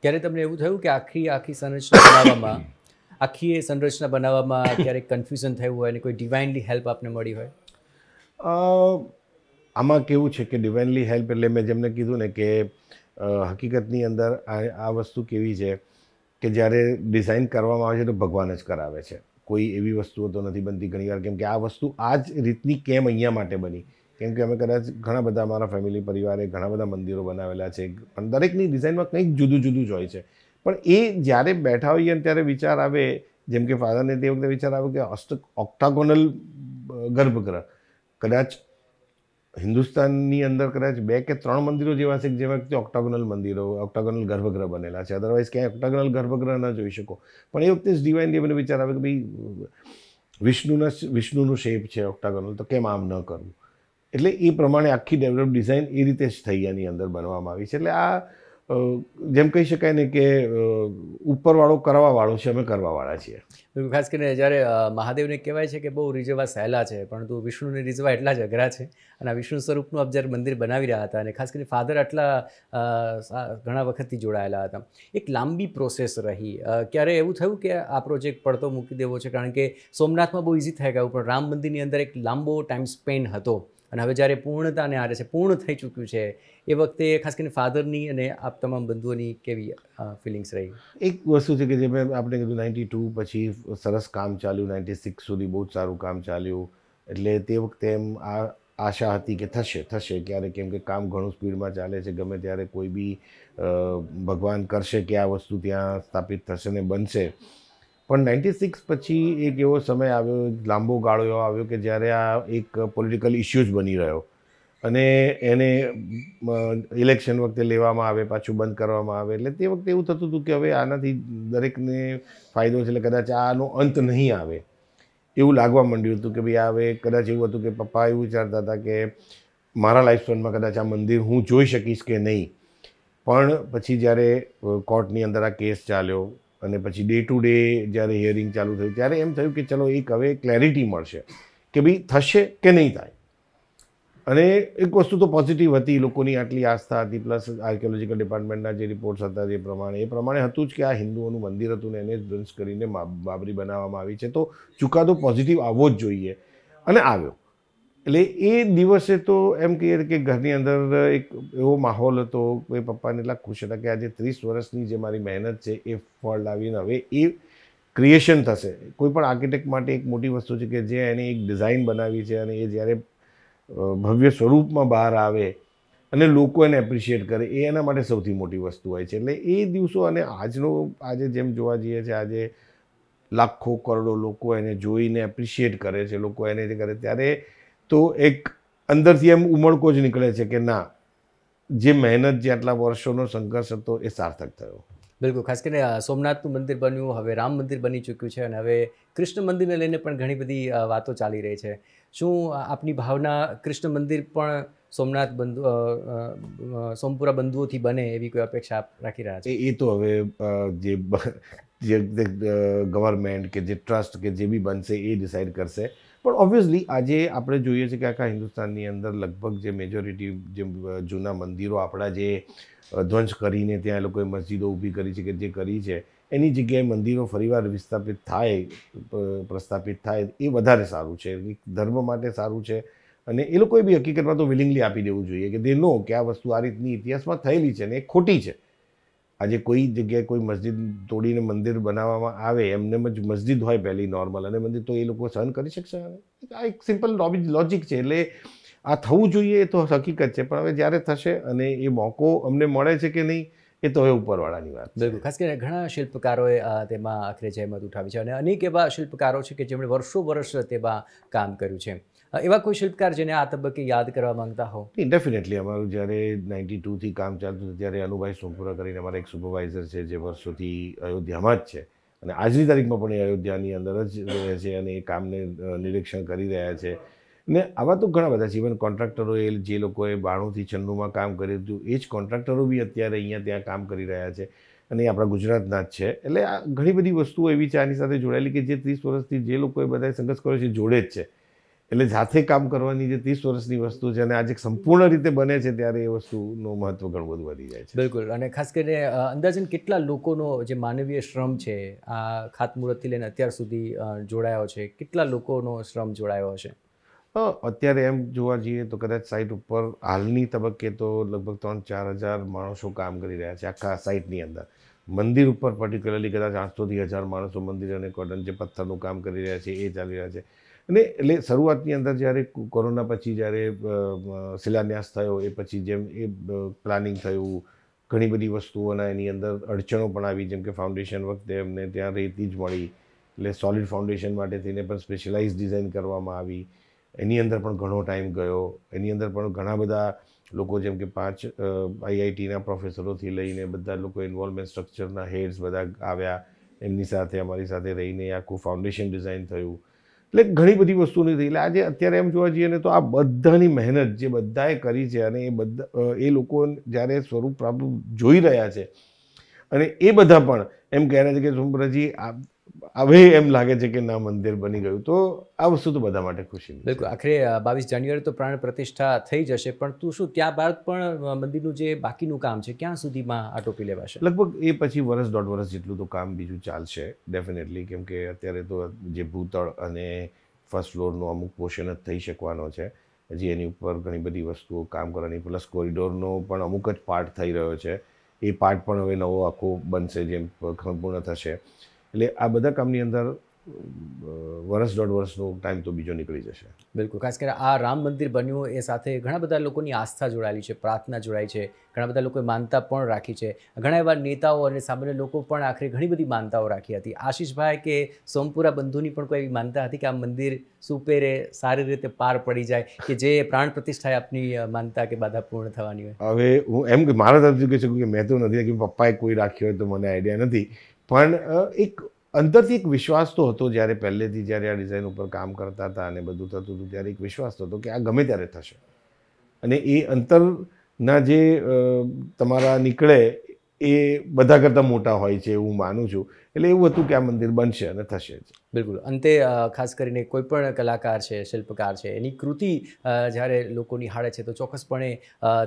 ક્યારે તમને એવું થયું કે આખી આખી સંરચના બનાવવામાં આખી એ સંરચના બનાવવામાં ક્યારેક કન્ફ્યુઝન થયું હોય અને કોઈ ડિવાઇનલી હેલ્પ આપને મળી હોય આમાં કેવું છે કે ડિવાઇનલી હેલ્પ એટલે મેં જેમને કીધું ને કે હકીકતની અંદર આ વસ્તુ કેવી છે કે જ્યારે ડિઝાઇન કરવામાં આવે છે તો ભગવાન જ કરાવે છે કોઈ એવી વસ્તુઓ તો નથી બનતી ઘણીવાર કેમ કે આ વસ્તુ આ જ રીતની કેમ અહીંયા માટે બની કેમ કે અમે કદાચ ઘણા બધા અમારા ફેમિલી પરિવારે ઘણા બધા મંદિરો બનાવેલા છે પણ દરેકની ડિઝાઇનમાં કંઈક જુદું જુદું જ હોય છે પણ એ જ્યારે બેઠા હોઈએ ત્યારે વિચાર આવે જેમ કે ફાધરને તે વખતે વિચાર આવે કે ઓક્ટાગોનલ ગર્ભગૃહ કદાચ હિન્દુસ્તાનની અંદર કદાચ બે કે ત્રણ મંદિરો જેવા છે જેવા વખતે ઓક્ટાગોનલ મંદિરો ઓક્ટાગોનલ ગર્ભગૃહ બનેલા છે અદરવાઇઝ ક્યાંય ઓક્ટાગોનલ ગર્ભગૃહ ન જોઈ શકો પણ એ વખતે જ ડિવાઇન મને વિચાર આવે કે ભાઈ વિષ્ણુના વિષ્ણુનું શેપ છે ઓક્ટાગોનલ તો કેમ આમ ન કરવું એટલે એ પ્રમાણે આખી ડેવલપ ડિઝાઇન એ રીતે જ થઈ એની અંદર બનવામાં આવી છે એટલે આ જેમ કહી શકાય ને કે ઉપરવાળો કરવાવાળો છે અમે કરવાવાળા છીએ ખાસ કરીને જ્યારે મહાદેવને કહેવાય છે કે બહુ રીઝવા સહેલા છે પરંતુ વિષ્ણુને રીઝવા એટલા જ અઘરા છે અને આ વિષ્ણુ સ્વરૂપનું આપ જ્યારે મંદિર બનાવી રહ્યા હતા અને ખાસ કરીને ફાધર આટલા ઘણા વખતથી જોડાયેલા હતા એક લાંબી પ્રોસેસ રહી ક્યારે એવું થયું કે આ પ્રોજેક્ટ પડતો મૂકી દેવો છે કારણ કે સોમનાથમાં બહુ ઇઝી થઈ ગયું પણ રામ મંદિરની અંદર એક લાંબો ટાઈમ સ્પેન્ડ હતો અને હવે જ્યારે પૂર્ણતાને આરે છે પૂર્ણ થઈ ચૂક્યું છે એ વખતે ખાસ કરીને ફાધરની અને આપ તમામ બંધુઓની કેવી ફિલિંગ્સ રહી એક વસ્તુ છે કે જે આપણે કીધું નાઇન્ટી ટુ પછી સરસ કામ ચાલ્યું નાઇન્ટી સિક્સ સુધી બહુ જ સારું કામ ચાલ્યું એટલે તે વખતે એમ આ આશા હતી કે થશે થશે ક્યારે કેમ કે કામ ઘણું સ્પીડમાં ચાલે છે ગમે ત્યારે કોઈ બી ભગવાન કરશે કે આ વસ્તુ ત્યાં સ્થાપિત થશે ને બનશે પણ નાઇન્ટી સિક્સ પછી એક એવો સમય આવ્યો લાંબો ગાળો એવો આવ્યો કે જ્યારે આ એક પોલિટિકલ ઇસ્યુઝ બની રહ્યો અને એને ઇલેક્શન વખતે લેવામાં આવે પાછું બંધ કરવામાં આવે એટલે તે વખતે એવું થતું હતું કે હવે આનાથી દરેકને ફાયદો છે એટલે કદાચ આનો અંત નહીં આવે એવું લાગવા માંડ્યું હતું કે ભાઈ આ હવે કદાચ એવું હતું કે પપ્પા એવું વિચારતા હતા કે મારા લાઈફસ્ટાઈલમાં કદાચ આ મંદિર હું જોઈ શકીશ કે નહીં પણ પછી જ્યારે કોર્ટની અંદર આ કેસ ચાલ્યો અને પછી ડે ટુ ડે જ્યારે હિયરિંગ ચાલુ થયું ત્યારે એમ થયું કે ચલો એક હવે ક્લેરિટી મળશે કે ભાઈ થશે કે નહીં થાય અને એક વસ્તુ તો પોઝિટિવ હતી લોકોની આટલી આસ્થા હતી પ્લસ આર્કિયોલોજીકલ ડિપાર્ટમેન્ટના જે રિપોર્ટ્સ હતા જે પ્રમાણે એ પ્રમાણે હતું જ કે આ હિન્દુઓનું મંદિર હતું ને એને ધ્વંસ કરીને બાબરી બનાવવામાં આવી છે તો ચુકાદો પોઝિટિવ આવવો જ જોઈએ અને આવ્યો એટલે એ દિવસે તો એમ કહીએ કે ઘરની અંદર એક એવો માહોલ હતો કે પપ્પાને એટલા ખુશ હતા કે આજે ત્રીસ વર્ષની જે મારી મહેનત છે એ ફળ લાવીને હવે એ ક્રિએશન થશે કોઈ પણ આર્કિટેક્ટ માટે એક મોટી વસ્તુ છે કે જે એની એક ડિઝાઇન બનાવી છે અને એ જ્યારે ભવ્ય સ્વરૂપમાં બહાર આવે અને લોકો એને એપ્રિશિએટ કરે એ એના માટે સૌથી મોટી વસ્તુ હોય છે એટલે એ દિવસો અને આજનો આજે જેમ જોવા જઈએ છે આજે લાખો કરોડો લોકો એને જોઈને એપ્રિશિએટ કરે છે લોકો એને જે કરે ત્યારે તો એક અંદરથી એમ ઉમળકો જ નીકળે છે કે ના જે મહેનત જે આટલા વર્ષોનો સંઘર્ષ હતો એ સાર્થક થયો બિલકુલ ખાસ કરીને સોમનાથનું મંદિર બન્યું હવે રામ મંદિર બની ચૂક્યું છે અને હવે કૃષ્ણ મંદિરને લઈને પણ ઘણી બધી વાતો ચાલી રહી છે શું આપની ભાવના કૃષ્ણ મંદિર પણ સોમનાથ બંધુ સોમપુરા બંધુઓથી બને એવી કોઈ અપેક્ષા રાખી રહ્યા છે એ તો હવે જે જે ગવર્મેન્ટ કે જે ટ્રસ્ટ કે જે બી બનશે એ ડિસાઇડ કરશે પણ ઓબ્વિયસલી આજે આપણે જોઈએ છીએ કે આખા હિન્દુસ્તાનની અંદર લગભગ જે મેજોરિટી જે જૂના મંદિરો આપણા જે ધ્વંસ કરીને ત્યાં એ લોકોએ મસ્જિદો ઊભી કરી છે કે જે કરી છે એની જગ્યાએ મંદિરો ફરીવાર વિસ્થાપિત થાય પ્રસ્થાપિત થાય એ વધારે સારું છે ધર્મ માટે સારું છે અને એ લોકોએ બી હકીકતમાં તો વિલિંગલી આપી દેવું જોઈએ કે દે નો કે આ વસ્તુ આ રીતની ઇતિહાસમાં થયેલી છે ને એ ખોટી છે આજે કોઈ જગ્યાએ કોઈ મસ્જિદ તોડીને મંદિર બનાવવામાં આવે એમને જ મસ્જિદ હોય પહેલી નોર્મલ અને મંદિર તો એ લોકો સહન કરી શકશે આ એક સિમ્પલ લોજિક છે એટલે આ થવું જોઈએ એ તો હકીકત છે પણ હવે જ્યારે થશે અને એ મોકો અમને મળે છે કે નહીં એ તો હવે ઉપરવાળાની વાત બિલકુલ ખાસ કરીને ઘણા શિલ્પકારોએ તેમાં આખરે જહેમત ઉઠાવી છે અને અનેક એવા શિલ્પકારો છે કે જેમણે વર્ષો વર્ષ તેમાં કામ કર્યું છે એવા કોઈ શિલ્પકાર જેને આ તબક્કે યાદ કરવા માંગતા હો ડેફિનેટલી અમારું જ્યારે નાઇન્ટી ટુથી કામ ચાલતું હતું ત્યારે અનુભાઈ સોમપુરા કરીને અમારા એક સુપરવાઇઝર છે જે વર્ષોથી અયોધ્યામાં જ છે અને આજની તારીખમાં પણ એ અયોધ્યાની અંદર જ રહે છે અને એ કામને નિરીક્ષણ કરી રહ્યા છે ને આવા તો ઘણા બધા છે ઇવન કોન્ટ્રાક્ટરો એ જે લોકોએ બાણુંથી છન્નુંમાં કામ કર્યું હતું એ જ કોન્ટ્રાક્ટરો બી અત્યારે અહીંયા ત્યાં કામ કરી રહ્યા છે અને એ આપણા ગુજરાતના જ છે એટલે આ ઘણી બધી વસ્તુઓ એવી છે આની સાથે જોડાયેલી કે જે ત્રીસ વર્ષથી જે લોકોએ બધાએ સંઘર્ષ કર્યો છે જોડે જ છે એટલે જાતે કામ કરવાની જે ત્રીસ વર્ષની વસ્તુ છે અને આજે સંપૂર્ણ રીતે બને છે ત્યારે એ વસ્તુનું મહત્વ ઘણું બધું વધી જાય છે બિલકુલ અને ખાસ કરીને અંદાજન કેટલા લોકોનો જે માનવીય શ્રમ છે આ ખાતમુહૂર્તથી લઈને અત્યાર સુધી જોડાયો છે કેટલા લોકોનો શ્રમ જોડાયો છે અત્યારે એમ જોવા જઈએ તો કદાચ સાઇટ ઉપર હાલની તબક્કે તો લગભગ ત્રણ ચાર હજાર માણસો કામ કરી રહ્યા છે આખા સાઇટની અંદર મંદિર ઉપર પર્ટિક્યુલરલી કદાચ આઠસોથી હજાર માણસો મંદિર અને કોટન જે પથ્થરનું કામ કરી રહ્યા છે એ ચાલી રહ્યા છે અને એટલે શરૂઆતની અંદર જ્યારે કોરોના પછી જ્યારે શિલાન્યાસ થયો એ પછી જેમ એ પ્લાનિંગ થયું ઘણી બધી વસ્તુઓના એની અંદર અડચણો પણ આવી જેમ કે ફાઉન્ડેશન વખતે અમને ત્યાં રેતી જ મળી એટલે સોલિડ ફાઉન્ડેશન માટે થઈને પણ સ્પેશિયલાઇઝ ડિઝાઇન કરવામાં આવી એની અંદર પણ ઘણો ટાઈમ ગયો એની અંદર પણ ઘણા બધા લોકો જેમ કે પાંચ આઈઆઈટીના પ્રોફેસરોથી લઈને બધા લોકો ઇન્વોલ્વમેન્ટ સ્ટ્રક્ચરના હેડ્સ બધા આવ્યા એમની સાથે અમારી સાથે રહીને આખું ફાઉન્ડેશન ડિઝાઇન થયું એટલે ઘણી બધી વસ્તુની થઈ એટલે આજે અત્યારે એમ જોવા જઈએ ને તો આ બધાની મહેનત જે બધાએ કરી છે અને એ બધા એ લોકો જ્યારે સ્વરૂપ પ્રાપ્ત જોઈ રહ્યા છે અને એ બધા પણ એમ કહે છે કે સુમ્રજી આ હવે એમ લાગે છે કે ના મંદિર બની ગયું તો આ વસ્તુ તો બધા માટે ખુશી બિલકુલ આખરે બાવીસ જાન્યુઆરી તો પ્રાણ પ્રતિષ્ઠા થઈ જશે પણ તું શું ત્યાં બાદ પણ મંદિરનું જે બાકીનું કામ છે ક્યાં સુધીમાં આટોપી લેવાશે લગભગ એ પછી વર્ષ દોઢ વર્ષ જેટલું તો કામ બીજું ચાલશે ડેફિનેટલી કેમ કે અત્યારે તો જે ભૂતળ અને ફર્સ્ટ ફ્લોરનું અમુક પોર્શન જ થઈ શકવાનો છે હજી એની ઉપર ઘણી બધી વસ્તુઓ કામ કરવાની પ્લસ કોરિડોરનો પણ અમુક જ પાર્ટ થઈ રહ્યો છે એ પાર્ટ પણ હવે નવો આખો બનશે જેમ પૂર્ણ થશે એટલે આ બધા કામની અંદર વર્ષ દોઢ વર્ષનો ટાઈમ તો બીજો નીકળી જશે બિલકુલ ખાસ કરીને આ રામ મંદિર બન્યું એ સાથે ઘણા બધા લોકોની આસ્થા જોડાયેલી છે પ્રાર્થના જોડાઈ છે ઘણા બધા લોકોએ માનતા પણ રાખી છે ઘણા એવા નેતાઓ અને સામાન્ય લોકો પણ આખરે ઘણી બધી માનતાઓ રાખી હતી આશીષભાઈ કે સોમપુરા બંધુની પણ કોઈ એવી માનતા હતી કે આ મંદિર સુપેરે સારી રીતે પાર પડી જાય કે જે પ્રાણ પ્રતિષ્ઠાએ આપની માનતા કે બાધા પૂર્ણ થવાની હોય હવે હું એમ કે મારા તરફથી કહી શકું કે મેં તો નથી કે પપ્પાએ કોઈ રાખ્યો હોય તો મને આઈડિયા નથી પણ એક અંદરથી એક વિશ્વાસ તો હતો જ્યારે પહેલેથી જ્યારે આ ડિઝાઇન ઉપર કામ કરતા હતા અને બધું થતું હતું ત્યારે એક વિશ્વાસ હતો કે આ ગમે ત્યારે થશે અને એ અંતરના જે તમારા નીકળે એ બધા કરતાં મોટા હોય છે એવું માનું છું એટલે એવું હતું કે આ મંદિર બનશે અને થશે જ બિલકુલ અંતે ખાસ કરીને કોઈ પણ કલાકાર છે શિલ્પકાર છે એની કૃતિ જ્યારે લોકો નિહાળે છે તો ચોક્કસપણે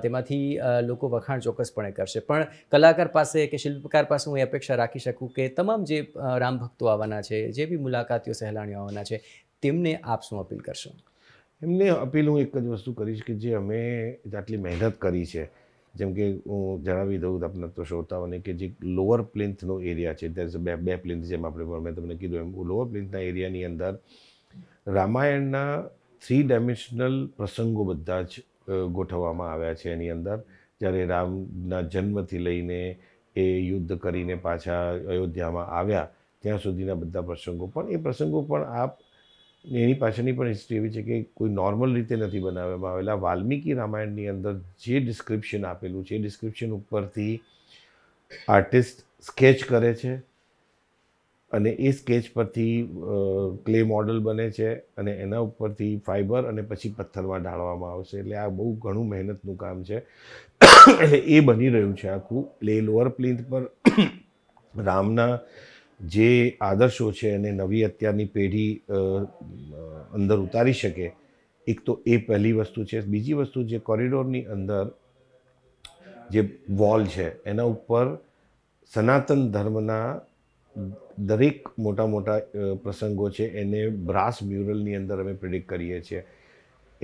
તેમાંથી લોકો વખાણ ચોક્કસપણે કરશે પણ કલાકાર પાસે કે શિલ્પકાર પાસે હું એ અપેક્ષા રાખી શકું કે તમામ જે રામ ભક્તો આવવાના છે જે બી મુલાકાતીઓ સહેલાણીઓ આવવાના છે તેમને આપ શું અપીલ કરશો એમને અપીલ હું એક જ વસ્તુ કરીશ કે જે અમે આટલી મહેનત કરી છે જેમ કે હું જણાવી દઉં આપણે તો શ્રોતાઓને કે જે લોઅર પ્લિન્થનો એરિયા છે ત્યાં બે બે પ્લિન્થ જેમ આપણે મેં તમને કીધું એમ લોઅર પ્લિન્થના એરિયાની અંદર રામાયણના થ્રી ડાયમેન્શનલ પ્રસંગો બધા જ ગોઠવવામાં આવ્યા છે એની અંદર જ્યારે રામના જન્મથી લઈને એ યુદ્ધ કરીને પાછા અયોધ્યામાં આવ્યા ત્યાં સુધીના બધા પ્રસંગો પણ એ પ્રસંગો પણ આપ એની પાછળની પણ હિસ્ટ્રી એવી છે કે કોઈ નોર્મલ રીતે નથી બનાવવામાં આવેલા વાલ્મીકી રામાયણની અંદર જે ડિસ્ક્રિપ્શન આપેલું છે એ ડિસ્ક્રિપ્શન ઉપરથી આર્ટિસ્ટ સ્કેચ કરે છે અને એ સ્કેચ પરથી ક્લે મોડલ બને છે અને એના ઉપરથી ફાઇબર અને પછી પથ્થરમાં ઢાળવામાં આવશે એટલે આ બહુ ઘણું મહેનતનું કામ છે એટલે એ બની રહ્યું છે આખું એટલે એ લોઅર પ્લિન્થ પર રામના જે આદર્શો છે એને નવી અત્યારની પેઢી અંદર ઉતારી શકે એક તો એ પહેલી વસ્તુ છે બીજી વસ્તુ જે કોરિડોરની અંદર જે વોલ છે એના ઉપર સનાતન ધર્મના દરેક મોટા મોટા પ્રસંગો છે એને બ્રાસ મ્યુરલની અંદર અમે પ્રિડિક્ટ કરીએ છીએ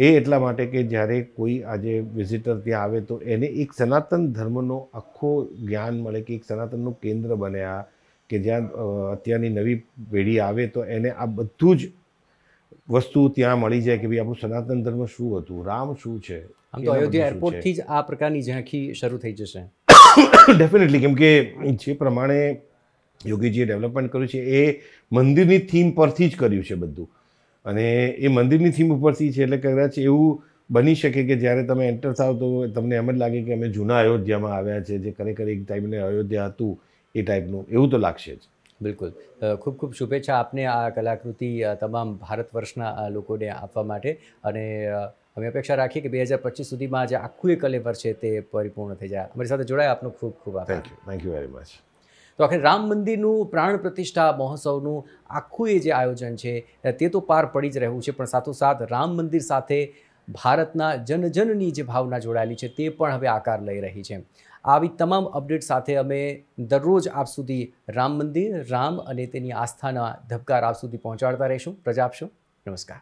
એ એટલા માટે કે જ્યારે કોઈ આજે વિઝિટર ત્યાં આવે તો એને એક સનાતન ધર્મનો આખો જ્ઞાન મળે કે એક સનાતનનું કેન્દ્ર બને આ કે જ્યાં અત્યારની નવી પેઢી આવે તો એને આ બધું જ વસ્તુ ત્યાં મળી જાય કે ભાઈ આપણું સનાતન ધર્મ શું હતું રામ શું છે આમ તો અયોધ્યા એરપોર્ટથી જ આ પ્રકારની ઝાંખી શરૂ થઈ જશે ડેફિનેટલી કેમ કે જે પ્રમાણે યોગીજીએ ડેવલપમેન્ટ કર્યું છે એ મંદિરની થીમ પરથી જ કર્યું છે બધું અને એ મંદિરની થીમ ઉપરથી છે એટલે કદાચ એવું બની શકે કે જ્યારે તમે એન્ટર થાવ તો તમને એમ જ લાગે કે અમે જૂના અયોધ્યામાં આવ્યા છે જે ખરેખર એક ટાઈમને અયોધ્યા હતું એ ટાઈપનું એવું તો લાગશે જ બિલકુલ ખૂબ ખૂબ શુભેચ્છા આપને આ કલાકૃતિ તમામ ભારત વર્ષના લોકોને આપવા માટે અને અમે અપેક્ષા રાખીએ કે બે હજાર પચીસ સુધીમાં જે આખું એ કલેવર છે તે પરિપૂર્ણ થઈ જાય અમારી સાથે જોડાય આપનું ખૂબ ખૂબ આભાર thank you thank you very much તો આખરે રામ મંદિરનું પ્રાણ પ્રતિષ્ઠા મહોત્સવનું આખું એ જે આયોજન છે તે તો પાર પડી જ રહ્યું છે પણ સાથોસાથ રામ મંદિર સાથે ભારતના જનજનની જે ભાવના જોડાયેલી છે તે પણ હવે આકાર લઈ રહી છે આવી તમામ અપડેટ સાથે અમે દરરોજ આપ સુધી રામ મંદિર રામ અને તેની આસ્થાના ધબકાર આપ સુધી પહોંચાડતા રહીશું પ્રજા આપશો નમસ્કાર